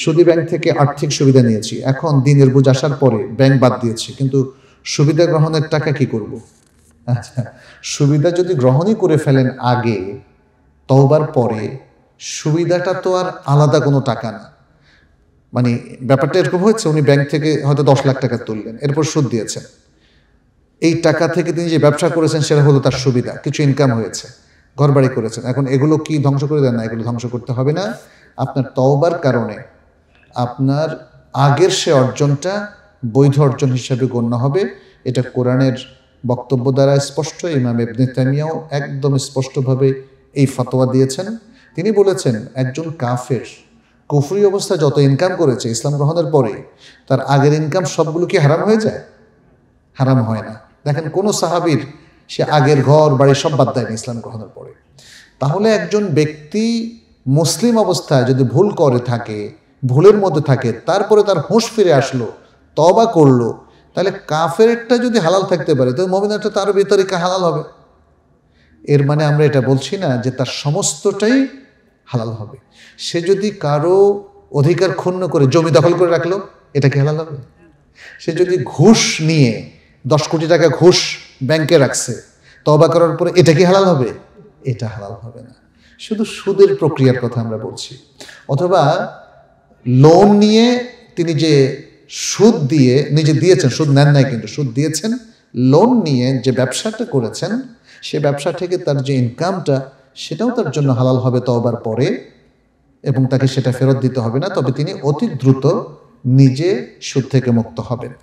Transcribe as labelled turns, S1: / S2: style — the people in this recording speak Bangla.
S1: সুদী ব্যাংক থেকে আর্থিক সুবিধা নিয়েছি এখন দিনের বুঝ আসার পরে ব্যাংক বাদ দিয়েছে কিন্তু সুবিধা গ্রহণের টাকা কি করব আচ্ছা সুবিধা যদি গ্রহণই করে ফেলেন আগে তওবার পরে সুবিধাটা তো আর আলাদা কোনো টাকা না মানে ব্যাপারটা এরকম হয়েছে উনি ব্যাংক থেকে হয়তো দশ লাখ টাকা তুললেন এরপর সুদ দিয়েছেন এই টাকা থেকে তিনি যে ব্যবসা করেছেন সেটা হলো তার সুবিধা কিছু ইনকাম হয়েছে ঘরবাড়ি করেছেন এখন এগুলো কি ধ্বংস করে দেন না এগুলো ধ্বংস করতে হবে না আপনার তওবার কারণে আপনার আগের সে অর্জনটা বৈধ অর্জন হিসাবে গণ্য হবে এটা কোরআনের বক্তব্য দ্বারা স্পষ্ট ইমাম এবনে তামিয়াও একদম স্পষ্টভাবে এই ফতোয়া দিয়েছেন তিনি বলেছেন একজন কাফের কুফরি অবস্থা যত ইনকাম করেছে ইসলাম গ্রহণের পরে তার আগের ইনকাম সবগুলো কি হারাম হয়ে যায় হারাম হয় না দেখেন কোনো সাহাবির সে আগের ঘর বাড়ি সব বাদ দেয়নি ইসলাম গ্রহণের পরে তাহলে একজন ব্যক্তি মুসলিম অবস্থায় যদি ভুল করে থাকে ভুলের মধ্যে থাকে তারপরে তার হুঁশ ফিরে আসলো তবা করলো তাহলে কাফেরটা যদি হালাল থাকতে পারে তো মমিনাটা তার বেতারিকা হালাল হবে এর মানে আমরা এটা বলছি না যে তার সমস্তটাই হালাল হবে সে যদি কারো অধিকার ক্ষুণ্ণ করে জমি দখল করে রাখলো এটা কি হালাল হবে সে যদি ঘুষ নিয়ে দশ কোটি টাকা ঘুষ ব্যাংকে রাখছে তবা করার পরে এটা কি হালাল হবে এটা হালাল হবে না শুধু সুদের প্রক্রিয়ার কথা আমরা বলছি অথবা লোন নিয়ে তিনি যে সুদ দিয়ে নিজে দিয়েছেন সুদ নেন নাই কিন্তু সুদ দিয়েছেন লোন নিয়ে যে ব্যবসাটা করেছেন সে ব্যবসা থেকে তার যে ইনকামটা সেটাও তার জন্য হালাল হবে তবার পরে এবং তাকে সেটা ফেরত দিতে হবে না তবে তিনি অতি দ্রুত নিজে সুদ থেকে মুক্ত হবেন